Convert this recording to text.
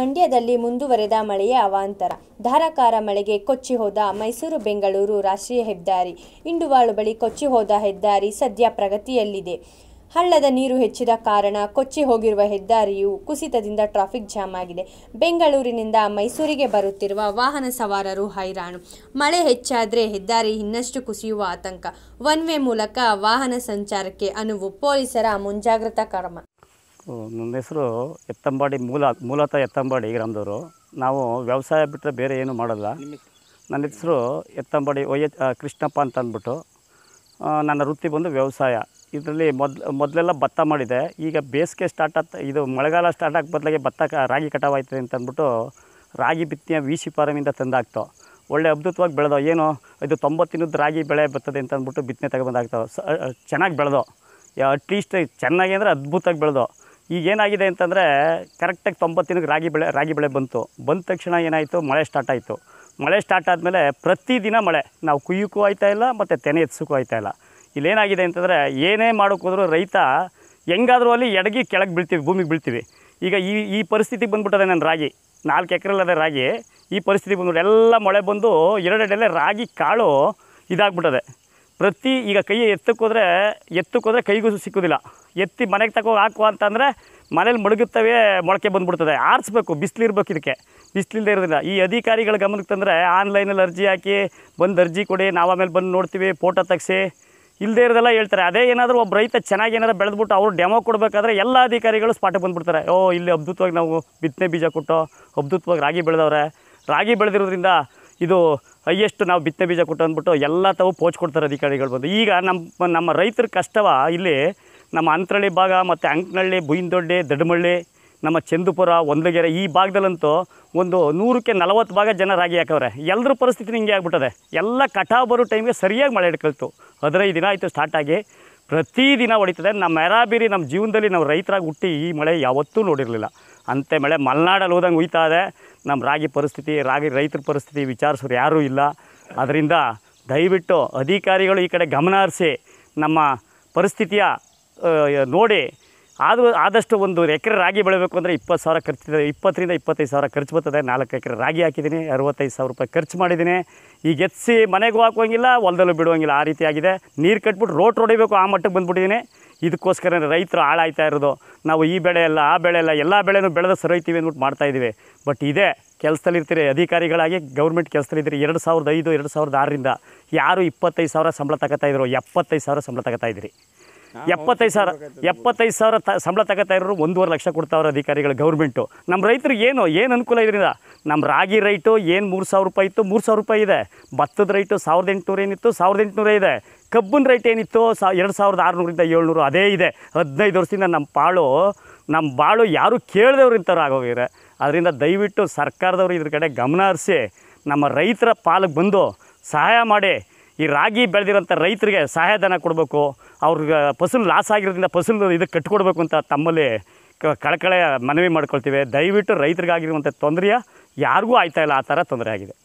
ಮಂಡ್ಯದಲ್ಲಿ ಮುಂದುವರೆದ ಮಳೆಯ ಅವಾಂತರ ಧಾರಾಕಾರ ಮಳೆಗೆ ಕೊಚ್ಚಿ ಹೋದ ಮೈಸೂರು ಬೆಂಗಳೂರು ರಾಷ್ಟ್ರೀಯ ಹೆದ್ದಾರಿ ಇಂಡುವಾಳು ಬಳಿ ಕೊಚ್ಚಿ ಹೋದ ಹೆದ್ದಾರಿ ಸದ್ಯ ಪ್ರಗತಿಯಲ್ಲಿದೆ ಹಳ್ಳದ ನೀರು ಹೆಚ್ಚಿದ ಕಾರಣ ಕೊಚ್ಚಿ ಹೋಗಿರುವ ಹೆದ್ದಾರಿಯು ಕುಸಿತದಿಂದ ಟ್ರಾಫಿಕ್ ಜಾಮ್ ಆಗಿದೆ ಬೆಂಗಳೂರಿನಿಂದ ಮೈಸೂರಿಗೆ ಬರುತ್ತಿರುವ ವಾಹನ ಸವಾರರು ಹೈರಾಣು ಮಳೆ ಹೆಚ್ಚಾದರೆ ಹೆದ್ದಾರಿ ಇನ್ನಷ್ಟು ಕುಸಿಯುವ ಆತಂಕ ಒನ್ ವೇ ಮೂಲಕ ವಾಹನ ಸಂಚಾರಕ್ಕೆ ಅನುವು ಪೊಲೀಸರ ಮುಂಜಾಗ್ರತಾ ಕ್ರಮ ನನ್ನ ಹೆಸರು ಎತ್ತಂಬಾಡಿ ಮೂಲ ಮೂಲತಃ ಎತ್ತಂಬಾಡಿ ಗ್ರಾಮದವರು ನಾವು ವ್ಯವಸಾಯ ಬಿಟ್ಟರೆ ಬೇರೆ ಏನೂ ಮಾಡಲ್ಲ ನನ್ನ ಹೆಸರು ಎತ್ತಂಬಾಡಿ ಒಯ್ಯ ಕೃಷ್ಣಪ್ಪ ಅಂತ ಅಂದ್ಬಿಟ್ಟು ನನ್ನ ವೃತ್ತಿ ಬಂದು ವ್ಯವಸಾಯ ಇದರಲ್ಲಿ ಮೊದಲು ಮೊದಲೆಲ್ಲ ಭತ್ತ ಮಾಡಿದೆ ಈಗ ಬೇಸಿಗೆ ಸ್ಟಾರ್ಟ್ ಆಗ್ತಾ ಇದು ಮಳೆಗಾಲ ಸ್ಟಾರ್ಟ್ ಆಗಿ ಬದಲಾಗಿ ಭತ್ತ ರಾಗಿ ಕಟಾವಾಯ್ತದೆ ಅಂತ ಅಂದ್ಬಿಟ್ಟು ರಾಗಿ ಬಿತ್ತಿನ ವಿ ಸಿ ಫಾರಮಿಂದ ತಂದಾಗ್ತಾವೆ ಒಳ್ಳೆ ಅದ್ಭುತವಾಗಿ ಬೆಳೆದೋ ಏನು ಇದು ತೊಂಬತ್ತಿನದ್ದು ರಾಗಿ ಬೆಳೆ ಬರ್ತದೆ ಅಂತ ಅಂದ್ಬಿಟ್ಟು ಬಿತ್ತನೆ ತಗೊಂಬಂದಾಗ್ತವೆ ಸ ಚೆನ್ನಾಗಿ ಬೆಳೆದೋ ಅಟ್ಲೀಸ್ಟ್ ಚೆನ್ನಾಗಿ ಅಂದರೆ ಅದ್ಭುತವಾಗಿ ಬೆಳೆದೋ ಈಗ ಏನಾಗಿದೆ ಅಂತಂದರೆ ಕರೆಕ್ಟಾಗಿ ತೊಂಬತ್ತಿನಕ್ಕೆ ರಾಗಿ ಬೆಳೆ ರಾಗಿ ಬೆಳೆ ಬಂತು ಬಂದ ತಕ್ಷಣ ಏನಾಯಿತು ಮಳೆ ಸ್ಟಾರ್ಟ್ ಆಯಿತು ಮಳೆ ಸ್ಟಾರ್ಟ್ ಆದಮೇಲೆ ಪ್ರತಿದಿನ ಮಳೆ ನಾವು ಕುಯ್ಯಕ್ಕೂ ಆಯ್ತಾ ಇಲ್ಲ ಮತ್ತು ತೆನೆ ಎತ್ಸಕ್ಕೂ ಆಯ್ತಾ ಇಲ್ಲ ಇಲ್ಲೇನಾಗಿದೆ ಅಂತಂದರೆ ಏನೇ ಮಾಡೋಕ್ಕೋದ್ರೂ ರೈತ ಹೆಂಗಾದರೂ ಅಲ್ಲಿ ಎಡಗಿ ಕೆಳಗೆ ಬೀಳ್ತೀವಿ ಭೂಮಿಗೆ ಬೀಳ್ತೀವಿ ಈಗ ಈ ಈ ಪರಿಸ್ಥಿತಿಗೆ ಬಂದುಬಿಟ್ಟದೆ ನನ್ನ ರಾಗಿ ನಾಲ್ಕು ಎಕರೆಲ್ಲದೆ ರಾಗಿ ಈ ಪರಿಸ್ಥಿತಿ ಬಂದ್ಬಿಟ್ಟು ಎಲ್ಲ ಮಳೆ ಬಂದು ಎರಡೆಡೆಲ್ಲೇ ರಾಗಿ ಕಾಳು ಇದಾಗ್ಬಿಟ್ಟದೆ ಪ್ರತಿ ಈಗ ಕೈ ಎತ್ತಕ್ಕೋದ್ರೆ ಎತ್ತಕ್ಕೋದ್ರೆ ಕೈಗೂ ಸಿಕ್ಕೋದಿಲ್ಲ ಎತ್ತಿ ಮನೆಗೆ ತಗೋ ಹಾಕುವ ಅಂತಂದರೆ ಮನೇಲಿ ಮಡಗುತ್ತವೇ ಮೊಳಕೆ ಬಂದುಬಿಡ್ತದೆ ಆರಿಸ್ಬೇಕು ಬಿಸಿಲಿರ್ಬೇಕು ಇದಕ್ಕೆ ಬಿಸಿಲಿಲ್ಲದೆ ಇರೋದಿಲ್ಲ ಈ ಅಧಿಕಾರಿಗಳ ಗಮನಕ್ಕೆ ತಂದರೆ ಆನ್ಲೈನಲ್ಲಿ ಅರ್ಜಿ ಹಾಕಿ ಬಂದು ಅರ್ಜಿ ಕೊಡಿ ನಾವು ಆಮೇಲೆ ಬಂದು ನೋಡ್ತೀವಿ ಫೋಟೋ ತೆಗೆಸಿ ಇಲ್ಲದೇ ಇರೋದೆಲ್ಲ ಹೇಳ್ತಾರೆ ಅದೇ ಏನಾದರೂ ಒಬ್ಬ ರೈತ ಚೆನ್ನಾಗಿ ಏನಾದರೂ ಬೆಳೆದ್ಬಿಟ್ಟು ಅವರು ಡೆಮೋ ಕೊಡಬೇಕಾದ್ರೆ ಎಲ್ಲ ಅಧಿಕಾರಿಗಳು ಸ್ಪಾಟಿಗೆ ಬಂದುಬಿಡ್ತಾರೆ ಓ ಇಲ್ಲಿ ಅಬ್ದುತ್ವಾಗಿ ನಾವು ಬಿತ್ತನೆ ಬೀಜ ಕೊಟ್ಟು ಅಬ್ದುತ್ವಾಗಿ ರಾಗಿ ಬೆಳೆದವ್ರೆ ರಾಗಿ ಬೆಳೆದಿರೋದ್ರಿಂದ ಇದು ಹೈಯೆಸ್ಟ್ ನಾವು ಬಿತ್ತನೆ ಬೀಜ ಕೊಟ್ಟು ಅಂದ್ಬಿಟ್ಟು ಎಲ್ಲ ತಾವು ಪೋಚ್ ಕೊಡ್ತಾರೆ ಅಧಿಕಾರಿಗಳು ಬಂದು ಈಗ ನಮ್ಮ ನಮ್ಮ ರೈತರ ಕಷ್ಟವ ಇಲ್ಲಿ ನಮ್ಮ ಅಂತರಳ್ಳಿ ಭಾಗ ಮತ್ತು ಅಂಕನಹಳ್ಳಿ ಬುಯಿಂದೊಡ್ಡೆ ದಡಮಳ್ಳಿ ನಮ್ಮ ಚಂದುಪುರ ಒಂದ್ಲಗೆರೆ ಈ ಭಾಗದಲ್ಲಂತೂ ಒಂದು ನೂರಕ್ಕೆ ನಲವತ್ತು ಭಾಗ ಜನ ರಾಗಿ ಹಾಕವ್ರೆ ಎಲ್ಲರ ಪರಿಸ್ಥಿತಿ ಹಿಂಗೆ ಆಗ್ಬಿಟ್ಟದೆ ಎಲ್ಲ ಕಟಾವು ಬರೋ ಟೈಮ್ಗೆ ಸರಿಯಾಗಿ ಮಳೆ ಹಿಡ್ಕೊಳ್ತು ಹದಿನೈದು ದಿನ ಆಯಿತು ಸ್ಟಾರ್ಟಾಗಿ ಪ್ರತಿದಿನ ಹೊಡಿತದೆ ನಮ್ಮ ಮೆರಾಬಿರಿ ನಮ್ಮ ಜೀವನದಲ್ಲಿ ನಾವು ರೈತರಾಗಿ ಹುಟ್ಟಿ ಈ ಮಳೆ ಯಾವತ್ತೂ ನೋಡಿರಲಿಲ್ಲ ಅಂತೆ ಮಳೆ ಮಲೆನಾಡಲ್ಲಿ ಹೋದಂಗೆ ಉಯ್ತಾ ಇದೆ ನಮ್ಮ ರಾಗಿ ಪರಿಸ್ಥಿತಿ ರಾಗಿ ರೈತರ ಪರಿಸ್ಥಿತಿ ವಿಚಾರಿಸೋರು ಯಾರೂ ಇಲ್ಲ ಅದರಿಂದ ದಯವಿಟ್ಟು ಅಧಿಕಾರಿಗಳು ಈ ಕಡೆ ಗಮನ ಹರಿಸಿ ನಮ್ಮ ಪರಿಸ್ಥಿತಿಯ ನೋಡಿ ಆದರೂ ಆದಷ್ಟು ಒಂದು ಎಕರೆ ರಾಗಿ ಬೆಳಬೇಕು ಅಂದರೆ ಇಪ್ಪತ್ತು ಸಾವಿರ ಖರ್ಚಿದೆ ಇಪ್ಪತ್ತರಿಂದ ಇಪ್ಪತ್ತೈದು ಸಾವಿರ ಖರ್ಚು ಬರ್ತದೆ ನಾಲ್ಕು ಎಕರೆ ರಾಗಿ ಹಾಕಿದ್ದೀನಿ ಅರವತ್ತೈದು ಸಾವಿರ ರೂಪಾಯಿ ಖರ್ಚು ಮಾಡಿದ್ದೀನಿ ಈಗ ಎತ್ಸಿ ಮನೆಗೂ ಹಾಕೋಂಗಿಲ್ಲ ಹೊಲದಲ್ಲೂ ಬಿಡುವಂಗಿಲ್ಲ ಆ ರೀತಿಯಾಗಿದೆ ನೀರು ಕಟ್ಬಿಟ್ಟು ರೋಟ್ ರೊಡಿಬೇಕು ಆ ಮಟ್ಟಕ್ಕೆ ಬಂದುಬಿಟ್ಟಿದ್ದೀನಿ ಇದಕ್ಕೋಸ್ಕರ ರೈತರು ಹಾಳಾಯ್ತಾ ಇರೋದು ನಾವು ಈ ಬೆಳೆ ಎಲ್ಲ ಆ ಬೆಳೆ ಎಲ್ಲ ಎಲ್ಲ ಬೆಳೆನೂ ಬೆಳೆದ ಸರೋಯ್ತೀವಿ ಅಂದ್ಬಿಟ್ಟು ಮಾಡ್ತಾಯಿದ್ದೀವಿ ಬಟ್ ಇದೇ ಕೆಲಸದಲ್ಲಿರ್ತೀರಿ ಅಧಿಕಾರಿಗಳಾಗಿ ಗೌರ್ಮೆಂಟ್ ಕೆಲಸದಲ್ಲಿದ್ದೀರಿ ಎರಡು ಸಾವಿರದ ಐದು ಎರಡು ಸಾವಿರದ ಆರರಿಂದ ಯಾರು ಇಪ್ಪತ್ತೈದು ಸಾವಿರ ಸಂಬಳ ತಗೋತಾಯಿದ್ರು ಎಪ್ಪತ್ತೈದು ಸಾವಿರ ಸಂಬಳ ತಗೋತಾಯಿದ್ದೀರಿ ಎಪ್ಪತ್ತೈದು ಸಾವಿರ ಎಪ್ಪತ್ತೈದು ಸಾವಿರ ತ ಸಂಬಳ ತಗೋತಾ ಇರೋರು ಒಂದೂವರೆ ಲಕ್ಷ ಕೊಡ್ತಾವ್ರೆ ಅಧಿಕಾರಿಗಳು ಗೌರ್ಮೆಂಟು ನಮ್ಮ ರೈತರಿಗೆ ಏನು ಏನು ಅನುಕೂಲ ಇದರಿಂದ ನಮ್ಮ ರಾಗಿ ರೈಟು ಏನು ಮೂರು ಸಾವಿರ ರೂಪಾಯಿ ಇತ್ತು ಮೂರು ಸಾವಿರ ರೂಪಾಯಿ ಇದೆ ಭತ್ತದ ರೈಟು ಸಾವಿರದ ಎಂಟುನೂರು ಏನಿತ್ತು ಸಾವಿರದ ಎಂಟುನೂರ ಇದೆ ಕಬ್ಬಿನ ರೇಟ್ ಏನಿತ್ತು ಸಾ ಎರಡು ಸಾವಿರದ ಆರುನೂರಿಂದ ಏಳ್ನೂರು ಅದೇ ಇದೆ ಹದಿನೈದು ವರ್ಷದಿಂದ ನಮ್ಮ ಪಾಳು ನಮ್ಮ ಬಾಳು ಯಾರು ಕೇಳಿದವ್ರು ಇಂಥವ್ರು ಆಗೋಗಿದ್ರೆ ಅದರಿಂದ ದಯವಿಟ್ಟು ಸರ್ಕಾರದವರು ಇದ್ರ ಕಡೆ ಗಮನ ಹರಿಸಿ ನಮ್ಮ ರೈತರ ಪಾಲಿಗೆ ಬಂದು ಸಹಾಯ ಮಾಡಿ ಈ ರಾಗಿ ಬೆಳೆದಿರೋಂಥ ರೈತರಿಗೆ ಸಹಾಯಧನ ಕೊಡಬೇಕು ಅವ್ರಿಗೆ ಫಸಲು ಲಾಸ್ ಆಗಿರೋದ್ರಿಂದ ಫಸಲು ಇದಕ್ಕೆ ಕಟ್ಕೊಡ್ಬೇಕು ಅಂತ ತಮ್ಮಲ್ಲಿ ಕಳಕಳೆ ಮನವಿ ಮಾಡ್ಕೊಳ್ತೀವಿ ದಯವಿಟ್ಟು ರೈತರಿಗಾಗಿರುವಂಥ ತೊಂದರೆಯ ಯಾರಿಗೂ ಆಯ್ತಾ ಇಲ್ಲ ಆ ಥರ ತೊಂದರೆ ಆಗಿದೆ